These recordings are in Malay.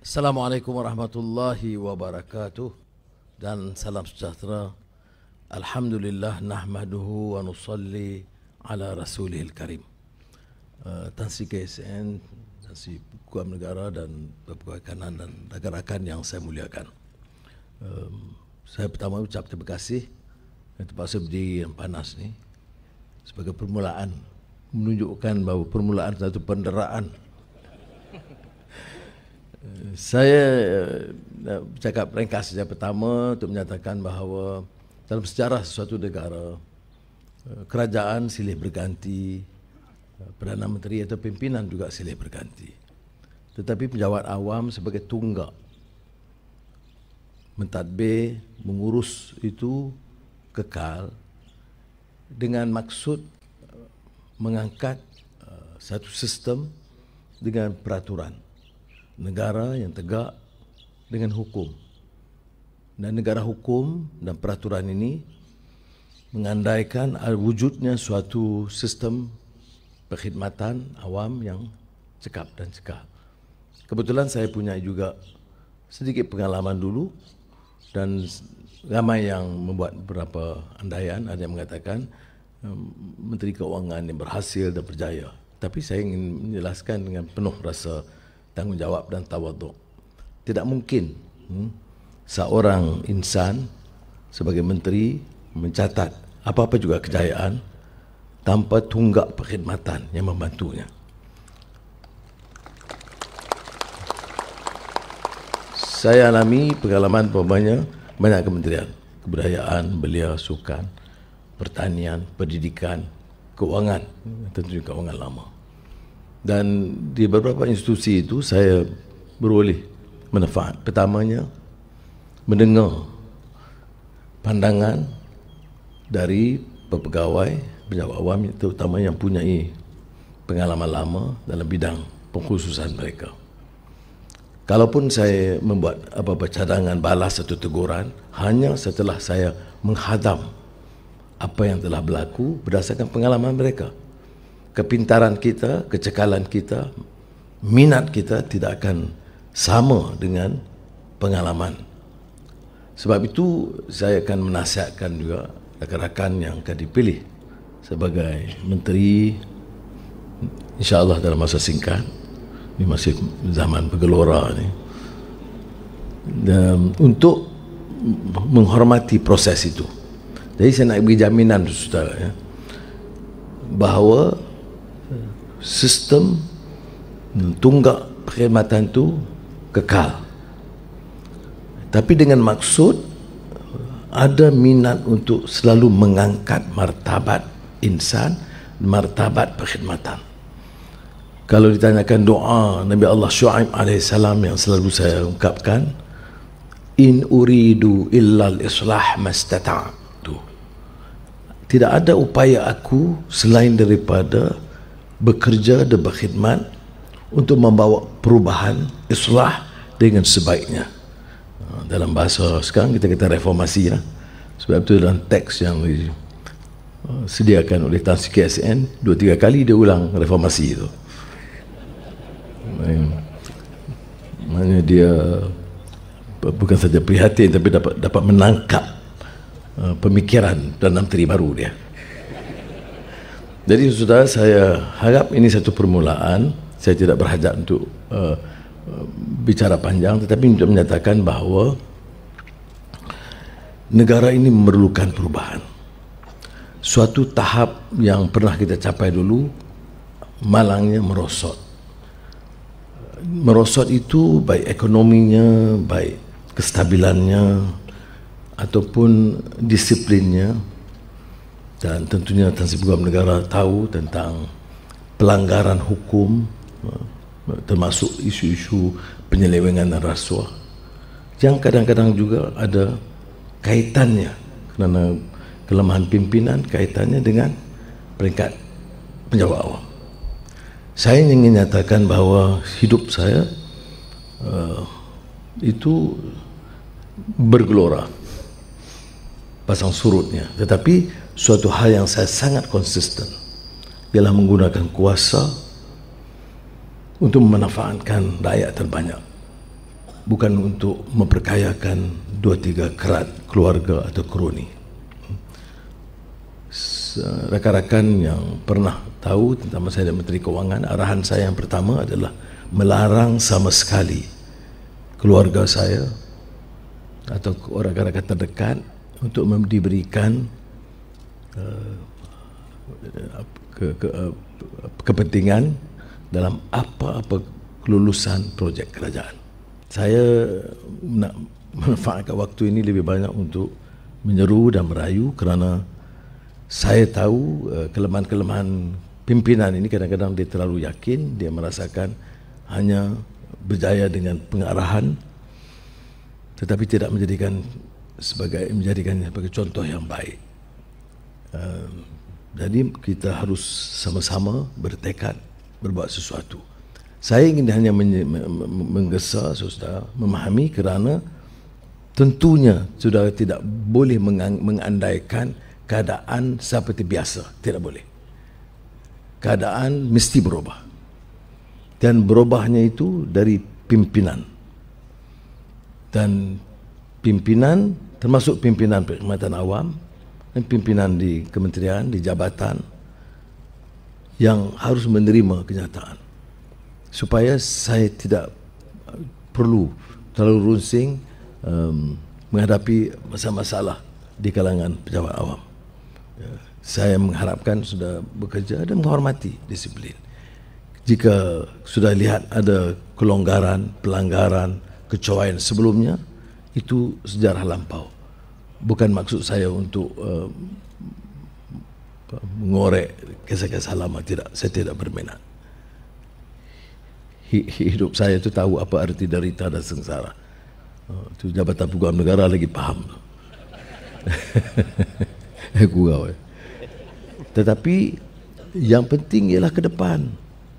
Assalamualaikum warahmatullahi wabarakatuh dan salam sejahtera. Alhamdulillah nahmaduhu wa nusalli ala rasulil karim. Uh, Tansi KSN, Tansi Pukuan Negara dan Pukuan Kanan dan rakan yang saya muliakan. Um, saya pertama ucap terima kasih yang terpaksa berdiri yang panas ni sebagai permulaan menunjukkan bahawa permulaan satu penderaan saya nak eh, eh, cakap ringkas saja pertama untuk menyatakan bahawa dalam sejarah sesuatu negara eh, kerajaan silih berganti perdana menteri atau pimpinan juga silih berganti tetapi penjawat awam sebagai tunggak mentadbir mengurus itu kekal dengan maksud mengangkat satu sistem dengan peraturan negara yang tegak dengan hukum. Dan negara hukum dan peraturan ini mengandaikan wujudnya suatu sistem perkhidmatan awam yang cekap dan cekap. Kebetulan saya punya juga sedikit pengalaman dulu dan ramai yang membuat beberapa andaian ada yang mengatakan hmm, Menteri Keuangan yang berhasil dan berjaya. Tapi saya ingin menjelaskan dengan penuh rasa tanggungjawab dan tawaduk. Tidak mungkin hmm, seorang insan sebagai menteri mencatat apa-apa juga kejayaan tanpa tunggak perkhidmatan yang membantunya. Saya alami pengalaman pemainnya banyak kementerian. Kebudayaan, belia, sukan, pertanian, pendidikan, keuangan. Tentu juga keuangan lama dan di beberapa institusi itu saya beroleh manfaat pertamanya mendengar pandangan dari pegawai pejabat awam terutama yang punya pengalaman lama dalam bidang pengkhususan mereka kalaupun saya membuat apa-apa cadangan balas atau teguran hanya setelah saya menghadam apa yang telah berlaku berdasarkan pengalaman mereka kepintaran kita, kecekalan kita, minat kita tidak akan sama dengan pengalaman. Sebab itu saya akan menasihatkan juga rakan-rakan yang akan dipilih sebagai menteri insya-Allah dalam masa singkat. Ini masih zaman bergelora ni. Dan untuk menghormati proses itu. Jadi saya nak beri jaminan saudara ya bahawa sistem tunggak perkhidmatan itu kekal tapi dengan maksud ada minat untuk selalu mengangkat martabat insan martabat perkhidmatan kalau ditanyakan doa Nabi Allah Shu'aib AS yang selalu saya ungkapkan in uridu illal islah mastata tu tidak ada upaya aku selain daripada bekerja dan berkhidmat untuk membawa perubahan islah dengan sebaiknya ah, dalam bahasa sekarang kita kata reformasi ya. sebab itu dalam teks yang disediakan ah, oleh Tansi KSN dua tiga kali dia ulang reformasi itu maknanya dia bukan saja prihatin tapi dapat dapat menangkap ah, pemikiran dan menteri baru dia jadi sudah saya harap ini satu permulaan. Saya tidak berhajat untuk uh, bicara panjang, tetapi untuk menyatakan bahawa negara ini memerlukan perubahan. Suatu tahap yang pernah kita capai dulu, malangnya merosot. Merosot itu baik ekonominya, baik kestabilannya, ataupun disiplinnya, dan tentunya Tan Sri Peguam Negara tahu tentang pelanggaran hukum eh, termasuk isu-isu penyelewengan dan rasuah yang kadang-kadang juga ada kaitannya kerana kelemahan pimpinan kaitannya dengan peringkat penjawab awam. Saya ingin nyatakan bahawa hidup saya uh, itu bergelora pasang surutnya tetapi suatu hal yang saya sangat konsisten ialah menggunakan kuasa untuk memanfaatkan rakyat terbanyak bukan untuk memperkayakan dua tiga kerat keluarga atau kroni rakan-rakan yang pernah tahu tentang saya dan Menteri Keuangan arahan saya yang pertama adalah melarang sama sekali keluarga saya atau orang-orang terdekat untuk diberikan ke, ke, ke, eh, kepentingan dalam apa-apa kelulusan projek kerajaan. Saya nak manfaatkan waktu ini lebih banyak untuk menyeru dan merayu kerana saya tahu eh, kelemahan-kelemahan pimpinan ini kadang-kadang dia terlalu yakin, dia merasakan hanya berjaya dengan pengarahan tetapi tidak menjadikan sebagai menjadikannya sebagai contoh yang baik. Eh, jadi kita harus sama-sama bertekad berbuat sesuatu. Saya ingin hanya menggesa saudara memahami kerana tentunya saudara tidak boleh mengandaikan keadaan seperti biasa, tidak boleh. Keadaan mesti berubah. Dan berubahnya itu dari pimpinan. Dan pimpinan termasuk pimpinan perkhidmatan awam pimpinan di kementerian, di jabatan yang harus menerima kenyataan supaya saya tidak eh, perlu terlalu runsing um, menghadapi masalah-masalah di kalangan pejabat awam. Ya, saya mengharapkan sudah bekerja dan menghormati disiplin. Jika sudah lihat ada kelonggaran, pelanggaran, kecoaian sebelumnya, itu sejarah lampau bukan maksud saya untuk uh, mengorek kisah-kisah lama tidak saya tidak berminat hidup saya itu tahu apa arti derita dan sengsara itu eh, uh, jabatan pegawai negara lagi faham eh, gurau eh. tetapi yang penting ialah ke depan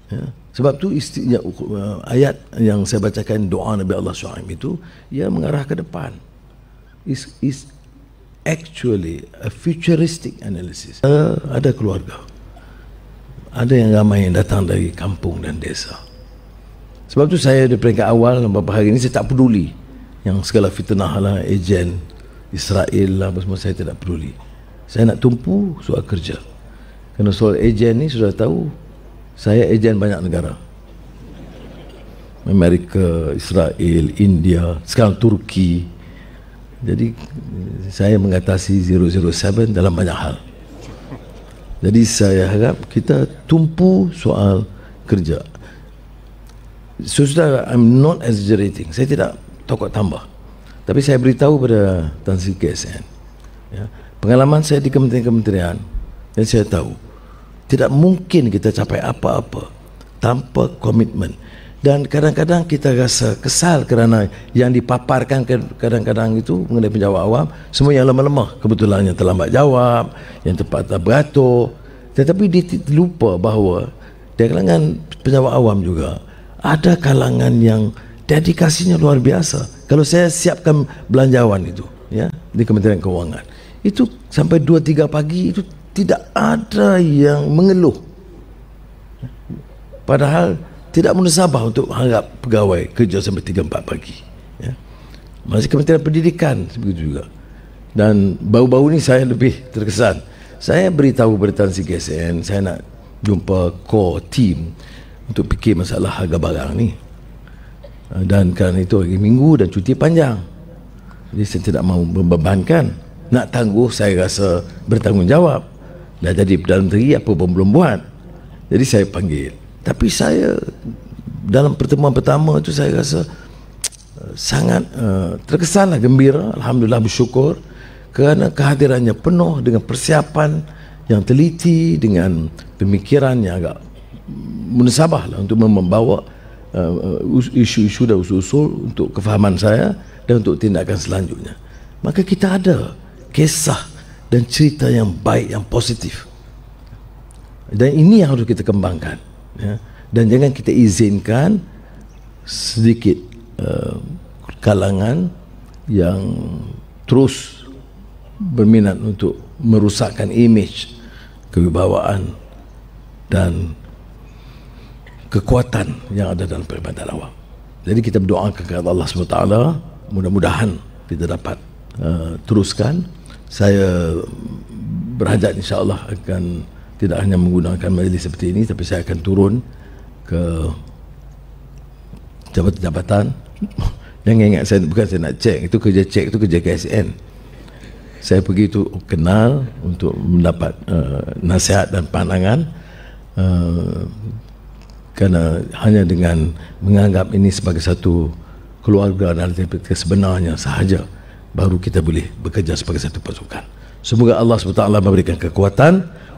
ya. sebab tu istinya uh, ayat yang saya bacakan doa Nabi Allah SWT itu ia mengarah ke depan is, is, actually a futuristic analysis. Uh, ada keluarga. Ada yang ramai yang datang dari kampung dan desa. Sebab tu saya di peringkat awal beberapa hari ini saya tak peduli yang segala fitnah lah, ejen Israel lah apa semua saya tidak peduli. Saya nak tumpu soal kerja. Kerana soal ejen ni sudah tahu saya ejen banyak negara. Amerika, Israel, India, sekarang Turki, jadi saya mengatasi 007 dalam banyak hal. Jadi saya harap kita tumpu soal kerja. So, saudara, I'm not exaggerating. Saya tidak tokoh tambah. Tapi saya beritahu pada Tan Sri KSN. Ya, pengalaman saya di kementerian-kementerian dan saya tahu tidak mungkin kita capai apa-apa tanpa komitmen dan kadang-kadang kita rasa kesal kerana yang dipaparkan kadang-kadang itu mengenai penjawab awam semua yang lemah-lemah kebetulannya terlambat jawab yang tepat tak beratur tetapi dia lupa bahawa di kalangan penjawab awam juga ada kalangan yang dedikasinya luar biasa kalau saya siapkan belanjawan itu ya di Kementerian Keuangan itu sampai 2 3 pagi itu tidak ada yang mengeluh padahal tidak munasabah untuk harap pegawai kerja sampai 3 4 pagi ya masih kementerian pendidikan begitu juga dan baru-baru ni saya lebih terkesan saya beritahu beritahu si GSN saya nak jumpa core team untuk fikir masalah harga barang ni eh, dan kerana itu hari minggu dan cuti panjang jadi saya tidak mahu membebankan nak tangguh saya rasa bertanggungjawab dah jadi dalam negeri apa pun belum buat jadi saya panggil tapi saya dalam pertemuan pertama itu saya rasa uh, sangat uh, terkesanlah gembira alhamdulillah bersyukur kerana kehadirannya penuh dengan persiapan yang teliti dengan pemikiran yang agak munasabahlah untuk membawa uh, isu-isu dan usul-usul untuk kefahaman saya dan untuk tindakan selanjutnya maka kita ada kisah dan cerita yang baik yang positif dan ini yang harus kita kembangkan ya. dan jangan kita izinkan sedikit uh, kalangan yang terus berminat untuk merusakkan imej kewibawaan dan kekuatan yang ada dalam peribadatan awam. Jadi kita berdoa kepada Allah SWT mudah-mudahan kita dapat uh, teruskan. Saya berhajat insyaAllah akan tidak hanya menggunakan majlis seperti ini tapi saya akan turun ke jabatan-jabatan jangan ingat saya bukan saya nak cek itu kerja cek itu kerja KSN saya pergi itu kenal untuk mendapat uh, nasihat dan pandangan uh, kerana hanya dengan menganggap ini sebagai satu keluarga dan kita sebenarnya sahaja baru kita boleh bekerja sebagai satu pasukan semoga Allah SWT memberikan kekuatan